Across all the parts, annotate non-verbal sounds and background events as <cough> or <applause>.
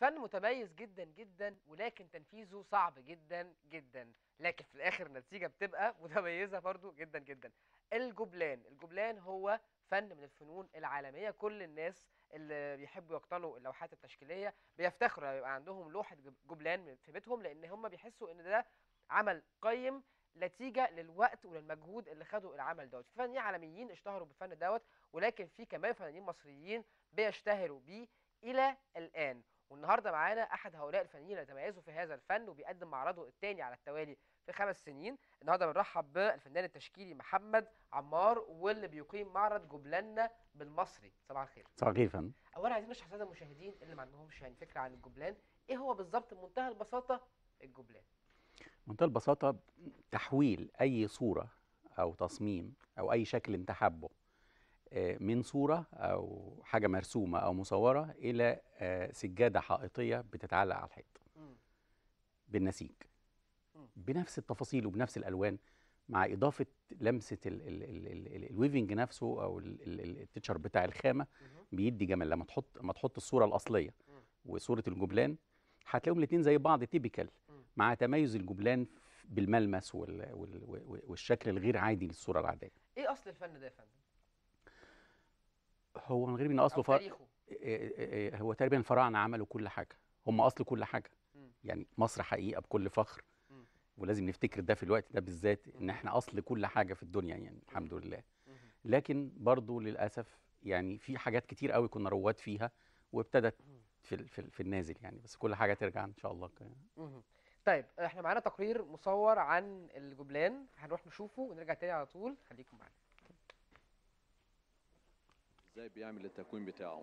فن متميز جدا جدا ولكن تنفيذه صعب جدا جدا لكن في الاخر النتيجه بتبقى <laughs> متميزه برضو جدا جدا الجبلان الجبلان هو فن من الفنون العالميه كل الناس اللي بيحبوا يقتنوا اللوحات التشكيليه بيفتخروا يعني يبقى عندهم لوحه جبلان في بيتهم لان هم بيحسوا ان ده عمل قيم نتيجه للوقت وللمجهود اللي خدوا العمل دوت في فنانين عالميين اشتهروا بالفن دوت ولكن في كمان فنانين مصريين بيشتهروا بيه الى الان والنهارده معانا احد هؤلاء الفنانين اللي تميزوا في هذا الفن وبيقدم معرضه الثاني على التوالي في خمس سنين النهارده بنرحب بالفنان التشكيلي محمد عمار واللي بيقيم معرض جبلنا بالمصري صباح الخير صباح الخير فندم اولا عايزين نشرح للساده المشاهدين اللي ما عندهمش يعني فكره عن الجبلان ايه هو بالظبط بمنتهى البساطه الجبلان منتهى البساطه تحويل اي صوره او تصميم او اي شكل انت حابه آه، من صورة أو حاجة مرسومة أو مصورة إلى آه، سجادة حائطية بتتعلق على الحيط بالنسيج بنفس التفاصيل وبنفس الألوان مع إضافة لمسة الويفنج نفسه أو التيتشر بتاع الخامة بيدي جمال لما تحط ما تحط الصورة الأصلية وصورة الجبلان هتلاقيهم الاتنين زي بعض تيبيكال مع تميز الجبلان بالملمس والشكل الغير عادي للصورة العادية إيه أصل الفن ده يا فندم؟ هو من غير ان اصله فر... تاريخه. آه، آه، آه، هو تقريبا الفراعنه عملوا كل حاجه هم اصل كل حاجه يعني مصر حقيقه بكل فخر ولازم نفتكر ده في الوقت ده بالذات ان احنا اصل كل حاجه في الدنيا يعني الحمد لله لكن برضو للاسف يعني في حاجات كتير قوي كنا رواد فيها وابتدت في في, في النازل يعني بس كل حاجه ترجع ان شاء الله طيب احنا معانا تقرير مصور عن الجبلان هنروح نشوفه ونرجع تاني على طول خليكم معانا ازاي بيعمل التكوين بتاعه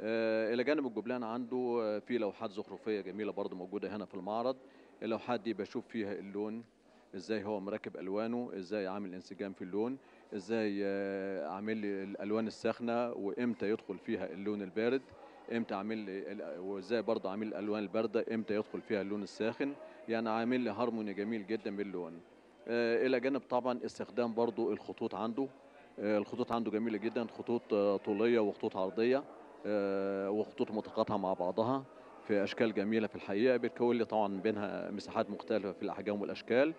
آه، الى جانب الجبلان عنده آه، في لوحات زخرفيه جميله برضو موجوده هنا في المعرض اللوحات دي بشوف فيها اللون ازاي هو مركب الوانه ازاي عامل انسجام في اللون ازاي آه، عامل الالوان الساخنه وامتى يدخل فيها اللون البارد امتى عامل وازاي برضه عامل الالوان البارده امتى يدخل فيها اللون الساخن يعني عامل لي هارموني جميل جدا باللون الى جانب طبعا استخدام برضه الخطوط عنده آه، الخطوط عنده جميله جدا خطوط آه، طوليه وخطوط عرضيه آه، وخطوط متقاطعه مع بعضها في اشكال جميله في الحقيقه بتكون لي طبعا بينها مساحات مختلفه في الاحجام والاشكال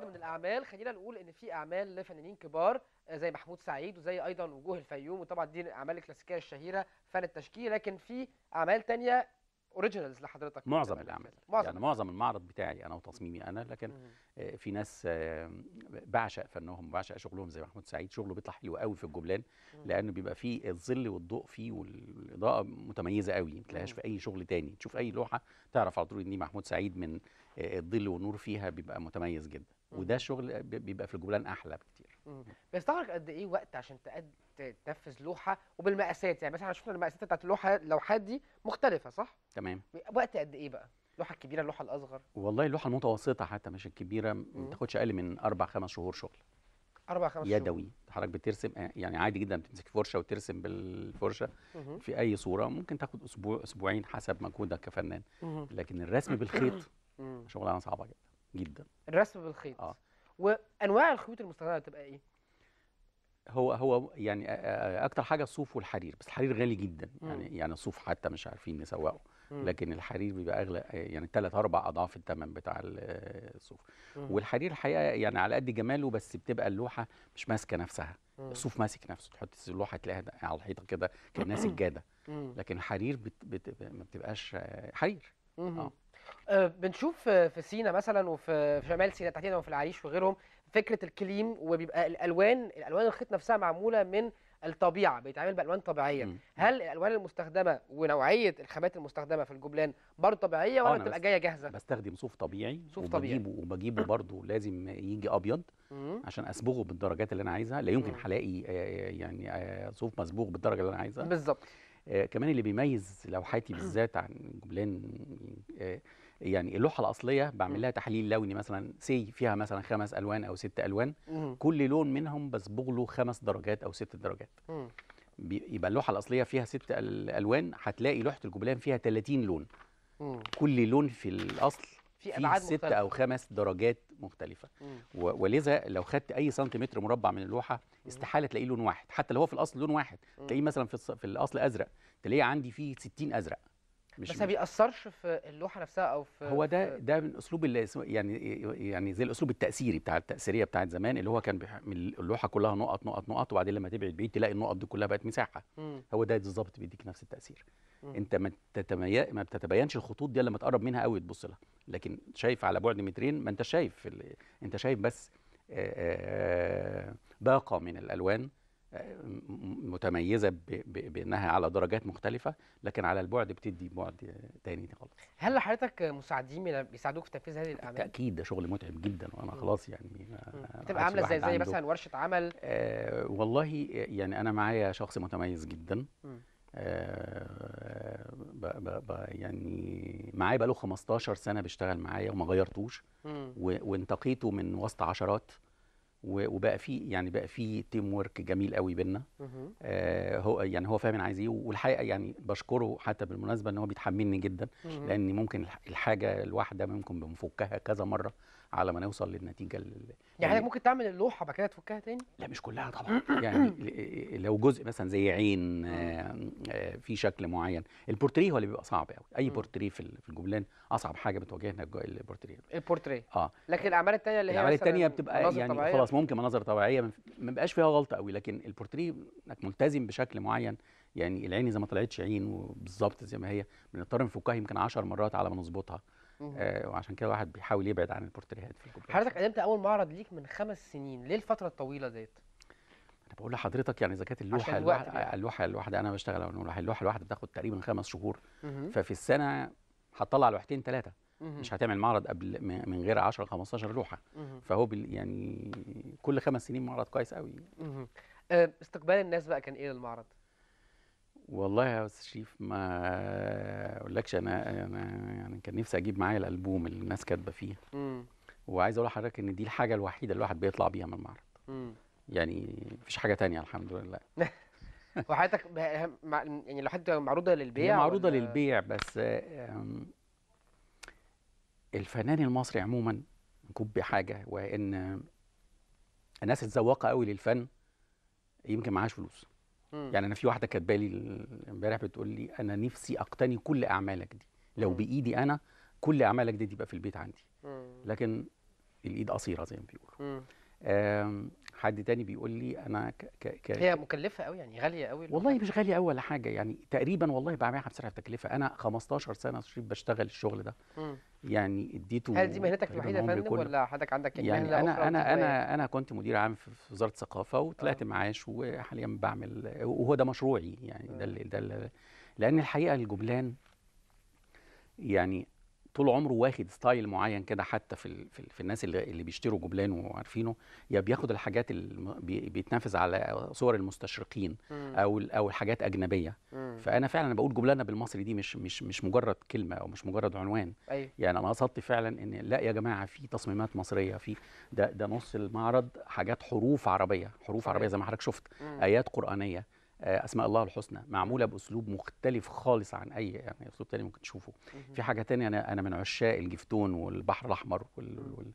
بعض من الاعمال خلينا نقول ان في اعمال لفنانين كبار آه، زي محمود سعيد وزي ايضا وجوه الفيوم وطبعا دي الاعمال الكلاسيكيه الشهيره فن التشكيل لكن في اعمال تانية اوريجينالز لحضرتك معظم الاعمال معظم يعني معظم المعرض بتاعي انا وتصميمي انا لكن آه، في ناس آه، بعشق فنهم بعشق شغلهم زي محمود سعيد شغله بيطلع حلو قوي في الجبلان لانه بيبقى فيه الظل والضوء فيه والاضاءه متميزه قوي ما تلاقيهاش في اي شغل تاني تشوف اي لوحه تعرف على طول ان محمود سعيد من الظل والنور فيها بيبقى متميز جدا وده شغل بيبقى في الجولان احلى بكتير بيستغرق قد ايه وقت عشان تنفذ لوحه وبالمقاسات يعني مثلا احنا شفنا المقاسات بتاعت اللوحه اللوحات دي مختلفه صح تمام وقت قد ايه بقى اللوحه الكبيره اللوحه الاصغر والله اللوحه المتوسطه حتى مش الكبيره ما تاخدش اقل من اربع خمس شهور شغل اربع خمس شهور يدوي حضرتك بترسم آه، يعني عادي جدا بتمسك فرشه وترسم بالفرشه مم. في اي صوره ممكن تاخد اسبوع اسبوعين حسب مجهودك كفنان مم. لكن الرسم بالخيط شغلانه صعبه جدا جدا الرسم بالخيط اه وانواع الخيوط المستخدمه بتبقى ايه هو هو يعني آه، آه، اكتر حاجه الصوف والحرير بس الحرير غالي جدا يعني مم. يعني الصوف يعني حتى مش عارفين نسوقه مم. لكن الحرير بيبقى اغلى آه، يعني ثلاث اربع اضعاف الثمن بتاع الصوف والحرير الحقيقه يعني على قد جماله بس بتبقى اللوحه مش ماسكه نفسها مم. الصوف ماسك نفسه تحط اللوحه تلاقيها على الحيطه كده كانها <clears throat> سجاده لكن الحرير بت... بت... ما بتبقاش حرير اه آه، بنشوف في سينا مثلا وفي شمال سينا تحديدا وفي العريش وغيرهم فكره الكليم وبيبقى الالوان الالوان الخيط نفسها معموله من الطبيعه بيتعامل بالوان طبيعيه مم. هل الالوان المستخدمه ونوعيه الخامات المستخدمه في الجبلان برضه طبيعيه ولا آه، بتبقى جايه جاهزه بستخدم صوف طبيعي صوف طبيعي وبجيبه برضه لازم يجي ابيض مم. عشان اصبغه بالدرجات اللي انا عايزها لا يمكن هلاقي آه، يعني صوف مصبوغ بالدرجه اللي انا عايزها بالظبط آه كمان اللي بيميز لوحاتي <clears throat> بالذات عن جبلان آه يعني اللوحه الاصليه بعمل لها تحليل لوني مثلا سي فيها مثلا خمس الوان او ست الوان مم. كل لون منهم بصبغ له خمس درجات او ست درجات مم. يبقى اللوحه الاصليه فيها ست الوان هتلاقي لوحه الجبلان فيها 30 لون مم. كل لون في الاصل في ابعاد ست مختلفة. او خمس درجات مختلفه ولذا لو خدت اي سنتيمتر مربع من اللوحه استحاله تلاقيه لون واحد حتى لو هو في الاصل لون واحد تلاقيه مثلا في الاصل ازرق تلاقيه عندي فيه 60 ازرق مش بس ما بيأثرش في اللوحه نفسها او في هو ده ده من اسلوب اللي يعني يعني زي الاسلوب التاثيري بتاع التاثيريه بتاعت زمان اللي هو كان اللوحه كلها نقط نقط نقط وبعدين لما تبعد بعيد تلاقي النقط دي كلها بقت مساحه مم. هو ده بالظبط بيديك نفس التاثير مم. انت ما تتمي... ما بتتبينش الخطوط دي لما تقرب منها قوي تبص لها لكن شايف على بعد مترين ما انت شايف ال... انت شايف بس باقه من الالوان متميزه بانها على درجات مختلفه لكن على البعد بتدي بعد تاني خالص هل حضرتك مساعدين بيساعدوك في تنفيذ هذه الاعمال بالتاكيد ده شغل متعب جدا وانا خلاص يعني بتبقى عامله ازاي زي مثلا ورشه عمل آه والله يعني انا معايا شخص متميز جدا آه ب ب ب يعني معايا بقاله 15 سنه بيشتغل معايا وما غيرتوش وانتقيته من وسط عشرات وبقى في يعني بقى في تيم ورك جميل قوي بينا آه هو يعني هو فاهم انا عايز ايه والحقيقه يعني بشكره حتى بالمناسبه ان هو بيتحملني جدا لان ممكن الحاجه الواحده ممكن بنفكها كذا مره على ما نوصل للنتيجه اللي يعني حضرتك يعني ممكن تعمل اللوحه بعد كده تفكها تاني؟ لا مش كلها طبعا <clears throat> يعني لو جزء مثلا زي عين في شكل معين البورتريه هو اللي بيبقى صعب قوي اي بورتريه في الجملان اصعب حاجه بتواجهنا البورتريه البورتريه اه لكن الاعمال الثانيه اللي هي الاعمال الثانيه بتبقى يعني طبيعية. خلاص ممكن مناظر طبيعيه ما بيبقاش فيها غلطه قوي لكن البورتريه انك ملتزم بشكل معين يعني العين اذا ما طلعتش عين وبالظبط زي ما هي بنضطر نفكها يمكن 10 مرات على ما نظبطها آه، وعشان كده الواحد بيحاول يبعد عن البورتريهات في الكوبايات حضرتك قدمت اول معرض ليك من خمس سنين ليه الفتره الطويله ديت انا بقول لحضرتك يعني اذا كانت اللوحه يعني. اللوحه الواحده انا بشتغل على اللوحه الواحده بتاخد تقريبا خمس شهور ففي السنه هتطلع لوحتين ثلاثه مش هتعمل معرض قبل من غير 10 15 لوحه فهو يعني كل خمس سنين معرض كويس قوي آه، استقبال الناس بقى كان ايه للمعرض والله يا استاذ شريف ما اقولكش انا انا يعني كان نفسي اجيب معايا الالبوم اللي الناس كاتبه فيه امم وعايز اقول لحضرتك ان دي الحاجه الوحيده اللي الواحد بيطلع بيها من المعرض امم يعني مفيش حاجه تانية الحمد لله <laughs> وحياتك يعني لو حد معروضه للبيع هي معروضه ولا... للبيع بس الفنان المصري عموما مكوب بحاجه وان الناس اتذوقه قوي للفن يمكن معهاش فلوس مم. يعني انا في واحده كاتبه لي امبارح بتقول لي انا نفسي اقتني كل اعمالك دي لو مم. بايدي انا كل اعمالك دي تبقى في البيت عندي مم. لكن الايد قصيره زي ما بيقولوا حد تاني بيقول لي انا ك ك ك هي مكلفه قوي يعني غاليه قوي والله مش غاليه قوي ولا حاجه يعني تقريبا والله بعملها بسعر التكلفه انا 15 سنه بشتغل الشغل ده مم. يعني اديته هل دي مهنتك الوحيده يا فندم ولا حضرتك عندك يعني انا انا انا انا كنت مدير عام في وزاره الثقافه وطلعت آه. معاش وحاليا بعمل وهو ده مشروعي يعني ده آه. ده لان الحقيقه الجبلان يعني طول عمره واخد ستايل معين كده حتى في في, في الناس اللي, اللي بيشتروا جبلان وعارفينه يا بياخد الحاجات اللي بيتنافس على صور المستشرقين او او الحاجات اجنبيه فانا فعلا بقول جبلانه بالمصري دي مش مش مش مجرد كلمه او مش مجرد عنوان أيوه. يعني انا قصدت فعلا ان لا يا جماعه في تصميمات مصريه في ده ده نص المعرض حاجات حروف عربيه حروف عربيه زي ما حضرتك شفت ايات قرانيه آه، اسماء الله الحسنى معموله باسلوب مختلف خالص عن اي يعني اسلوب تاني ممكن تشوفه في حاجه تانية انا انا من عشاق الجفتون والبحر الاحمر وال, وال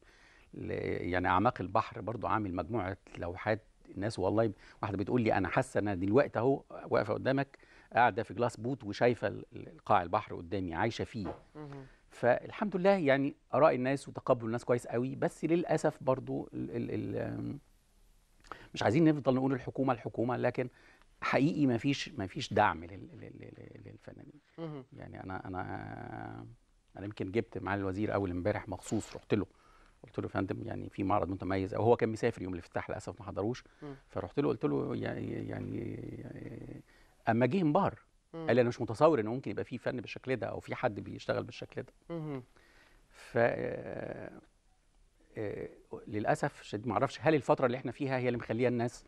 يعني اعماق البحر برضو عامل مجموعه لوحات الناس والله واحده بتقول لي انا حاسه ان دلوقتي اهو واقفه قدامك قاعده في جلاس بوت وشايفه قاع البحر قدامي عايشه فيه فالحمد لله يعني اراء الناس وتقبل الناس كويس قوي بس للاسف برضو ال ال ال مش عايزين نفضل نقول الحكومه الحكومه لكن حقيقي ما فيش ما فيش دعم للفنانين يعني انا انا انا يمكن جبت معالي الوزير اول امبارح مخصوص رحت له قلت له يا فندم يعني في معرض متميز او هو كان مسافر يوم الافتتاح للاسف ما حضروش فرحت له قلت له يعني يعني, يعني اما جه انبهر قال لي انا مش متصور ان ممكن يبقى في فن بالشكل ده او في حد بيشتغل بالشكل ده ف آه، آه، للاسف ما اعرفش هل الفتره اللي احنا فيها هي اللي مخليه الناس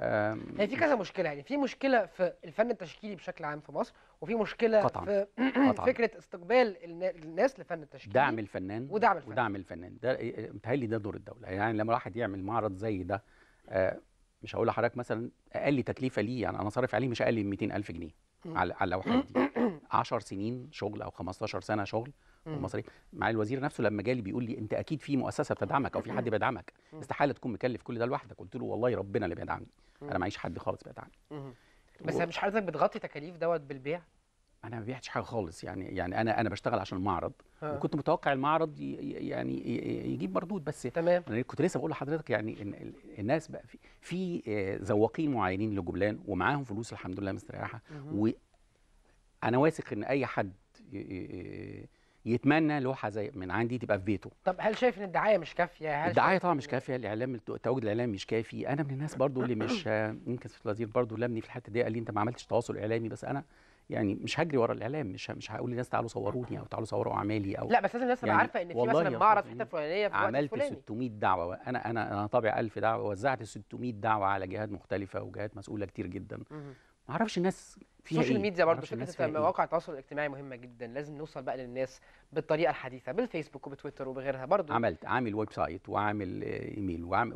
هي يعني في كذا مشكله يعني في مشكله في الفن التشكيلي بشكل عام في مصر وفي مشكله قطعاً. في <clears throat> قطعاً. فكره استقبال الناس لفن التشكيل دعم الفنان ودعم الفنان ودعم الفنان ده إيه، إيه، متهيألي ده دور الدوله يعني لما واحد يعمل معرض زي ده آه، مش هقول لحضرتك مثلا اقل تكلفه ليه يعني انا صارف عليه مش اقل من 200000 جنيه على على <clears throat> دي 10 سنين شغل او 15 سنه شغل المصري مع الوزير نفسه لما جالي بيقول لي انت اكيد في مؤسسه بتدعمك او في حد بيدعمك استحاله تكون مكلف كل ده لوحدك قلت له والله ربنا اللي بيدعمني انا معيش حد خالص بيدعمني بس مش حضرتك بتغطي تكاليف دوت بالبيع انا ما بيعتش حاجه خالص يعني يعني انا انا بشتغل عشان المعرض ها. وكنت متوقع المعرض يعني يجيب مردود بس تمام انا كنت لسه بقول لحضرتك يعني إن الناس بقى في في آه، ذواقين معينين لجبلان ومعاهم فلوس الحمد لله مستريحه وانا واثق ان اي حد يتمنى لوحه زي من عندي تبقى في بيته طب هل شايف ان الدعايه مش كافيه هل الدعايه طبعا مش كافيه الاعلام التواجد الاعلامي مش كافي انا من الناس برضو اللي مش يمكن <coughs> في الوزير برضو لمني في الحته دي قال لي انت ما عملتش تواصل اعلامي بس انا يعني مش هجري ورا الاعلام مش مش هقول للناس تعالوا صوروني او تعالوا صوروا اعمالي او لا بس لازم الناس تبقى يعني عارفه ان في مثلا معرض في الحته الفلانيه في عملت 600 دعوه انا انا انا طابع 1000 دعوه وزعت 600 دعوه على جهات مختلفه وجهات مسؤوله كتير جدا معرفش الناس فيها السوشيال ايه. ميديا برضه فكره ايه. مواقع التواصل الاجتماعي مهمه جدا لازم نوصل بقى للناس بالطريقه الحديثه بالفيسبوك وبتويتر وبغيرها برضه عملت عامل ويب سايت وعامل ايميل وعامل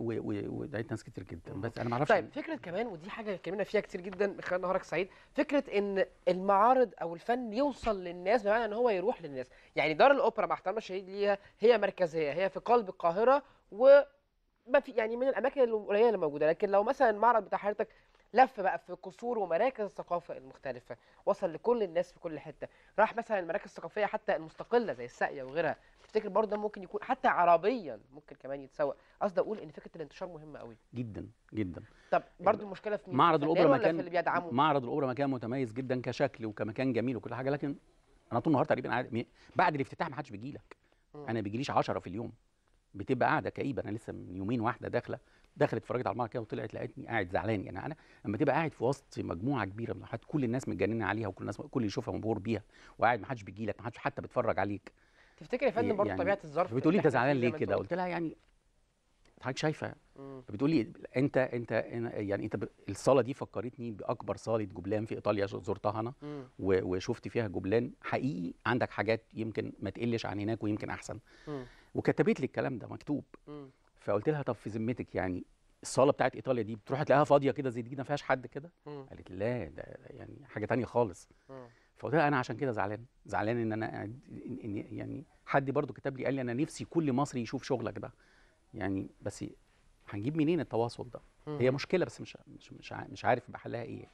ودعيت ناس كتير جدا بس انا معرفش طيب فكره كمان ودي حاجه اتكلمنا فيها كتير جدا خلال نهارك سعيد فكره ان المعارض او الفن يوصل للناس بمعنى ان هو يروح للناس يعني دار الاوبرا مع احترام الشهيد ليها هي مركزيه هي في قلب القاهره و ما في يعني من الاماكن القليله اللي موجوده لكن لو مثلا المعرض بتاع حضرتك لف بقى في قصور ومراكز الثقافه المختلفه وصل لكل الناس في كل حته راح مثلا المراكز الثقافيه حتى المستقله زي الساقيه وغيرها تفتكر برضه ممكن يكون حتى عربيا ممكن كمان يتسوق قصدي اقول ان فكره الانتشار مهمه قوي جدا جدا طب برضه المشكله في مين معرض الاوبرا مكان اللي بيدعمه معرض الاوبرا مكان متميز جدا كشكل وكمكان جميل وكل حاجه لكن انا طول النهار تقريبا عادي. بعد الافتتاح ما حدش بيجي لك انا بيجيليش 10 في اليوم بتبقى قاعده كئيبه انا لسه من يومين واحده داخله دخلت اتفرجت على المعركه كده وطلعت لقيتني قاعد زعلان يعني انا لما تبقى قاعد في وسط مجموعه كبيره من الحاجات كل الناس متجننه عليها وكل الناس كل اللي يشوفها مبهور بيها وقاعد ما حدش بيجي لك ما حدش حتى بيتفرج عليك تفتكر يا فندم برضه يعني طبيعه الظرف بتقولي انت زعلان ليه كده قلت لها يعني حضرتك شايفه فبتقول لي انت انت يعني انت الصاله دي فكرتني باكبر صاله جبلان في ايطاليا زرتها انا وشفت فيها جبلان حقيقي عندك حاجات يمكن ما تقلش عن هناك ويمكن احسن وكتبت لي الكلام ده مكتوب فقلت لها طب في ذمتك يعني الصاله بتاعت ايطاليا دي بتروح تلاقيها فاضيه كده زي دي ما فيهاش حد كده قالت لا ده يعني حاجه تانية خالص فقلت لها انا عشان كده زعلان زعلان ان انا إن يعني حد برضو كتب لي قال لي انا نفسي كل مصري يشوف شغلك ده يعني بس هنجيب منين التواصل ده هي مشكله بس مش مش مش عارف بحلها ايه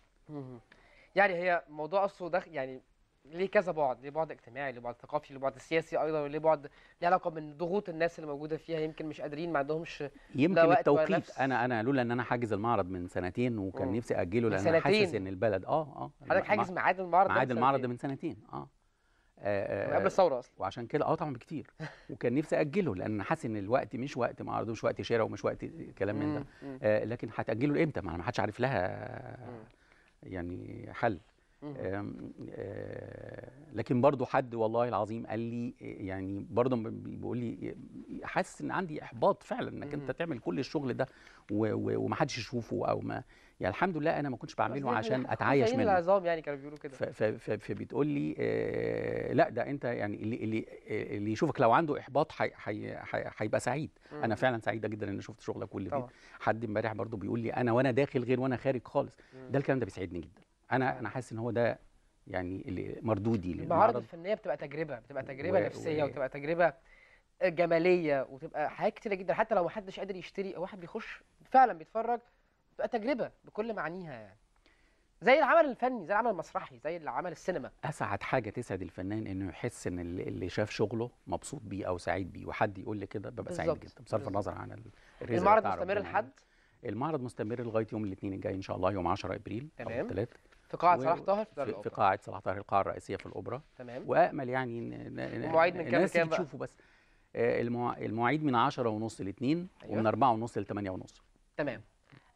يعني هي موضوع اصله ده يعني ليه كذا بعد ليه بعد اجتماعي ليه بعد ثقافي ليه بعد سياسي ايضا وليه بعد ليه علاقه من ضغوط الناس اللي موجوده فيها يمكن مش قادرين ما عندهمش يمكن التوقيت انا انا لولا ان انا حاجز المعرض من سنتين وكان أوه. نفسي اجله لان انا حاسس ان البلد اه اه حضرتك حاجز ميعاد المعرض ميعاد المعرض من سنتين اه آه, آه، قبل الثوره اصلا وعشان كده اه طبعا بكتير <laughs> وكان نفسي اجله لان حاسس ان الوقت مش وقت معرض ومش وقت شراء ومش وقت كلام من ده آه لكن هتاجله لامتى ما حدش عارف لها يعني حل آه، لكن برضو حد والله العظيم قال لي يعني برضو بيقول لي حاسس ان عندي احباط فعلا انك انت تعمل كل الشغل ده ومحدش يشوفه او ما يعني الحمد لله انا ما كنتش بعمله عشان اتعايش إيه منه العظام يعني كانوا بيقولوا كده فبتقول لي آه، لا ده انت يعني اللي اللي, آه، اللي يشوفك لو عنده احباط هيبقى سعيد مم. انا فعلا سعيده جدا ان شفت شغلك واللي حد امبارح برضو بيقول لي انا وانا داخل غير وانا خارج خالص مم. ده الكلام ده بيسعدني جدا انا انا حاسس ان هو ده يعني اللي مردودي المعارض الفنيه بتبقى تجربه بتبقى تجربه و... نفسيه و... وتبقى تجربه جماليه وتبقى حاجات كتيره جدا حتى لو محدش قادر يشتري او واحد بيخش فعلا بيتفرج بتبقى تجربه بكل معانيها يعني زي العمل الفني زي العمل المسرحي زي العمل السينما اسعد حاجه تسعد الفنان انه يحس ان اللي شاف شغله مبسوط بيه او سعيد بيه وحد يقول لي كده ببقى سعيد جدا بصرف النظر عن المعرض مستمر يعني. لحد المعرض مستمر لغايه يوم الاثنين الجاي ان شاء الله يوم 10 ابريل تمام في قاعه و... صلاح طاهر في, في, في قاعه صلاح طاهر القاعه الرئيسيه في الاوبرا تمام وامل يعني المواعيد من كام لكام تشوفه بس آه، المواعيد من 10 ونص ل 2 أيوة. ومن 4 ونص ل 8 ونص تمام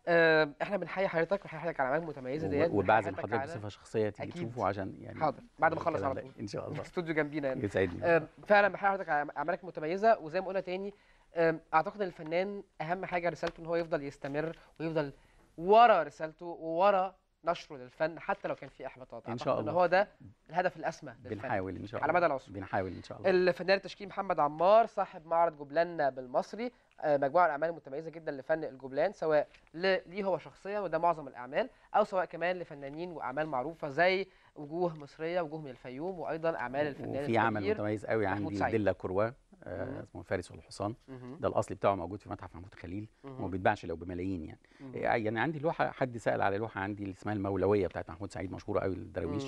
آه احنا بنحيي حضرتك بنحيي حضرتك على اعمال المتميزه ديت وبعزم حضرتك بصفه شخصيه تيجي تشوفه عشان يعني حاضر بعد ما اخلص على طول إيه؟ ان شاء الله استوديو جنبينا يعني يسعدني آه فعلا بحيي حضرتك على اعمالك المتميزه وزي ما قلنا تاني آه اعتقد ان الفنان اهم حاجه رسالته ان هو يفضل يستمر ويفضل ورا رسالته ورا نشره للفن حتى لو كان في احباطات ان شاء الله هو ده الهدف الاسمى للفن بنحاول ان شاء الله على مدى العصور بنحاول ان شاء الله الفنان التشكيلي محمد عمار صاحب معرض جبلاننا بالمصري آه، مجموعه الاعمال المتميزه جدا لفن الجبلان سواء ليه هو شخصيا وده معظم الاعمال او سواء كمان لفنانين واعمال معروفه زي وجوه مصريه وجوه من الفيوم وايضا اعمال الفنان وفي عمل متميز قوي عندي ديلا كروان آه اسمه فارس والحصان ده الاصل بتاعه موجود في متحف محمود خليل وما بيتباعش لو بملايين يعني مم. آه، يعني عندي لوحه حد سال على لوحه عندي اللي اسمها المولويه بتاعت محمود سعيد مشهوره قوي للدراويش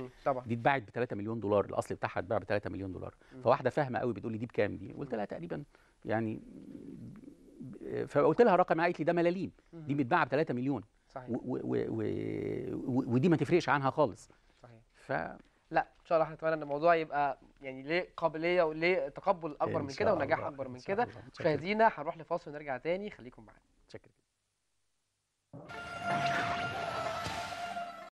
دي اتباعت ب 3 مليون دولار الاصل بتاعها اتباع ب 3 مليون دولار فواحده فاهمه قوي بتقول لي دي بكام دي قلت لها تقريبا يعني فقلت لها رقم قالت لي ده ملاليم دي متباعه ب 3 مليون صحيح. ودي ما تفرقش عنها خالص صحيح ف لا ان شاء الله احنا نتمنى ان الموضوع يبقى يعني ليه قابليه وليه تقبل اكبر من كده ونجاح اكبر من كده مشاهدينا هنروح لفاصل ونرجع تاني خليكم معانا شكرا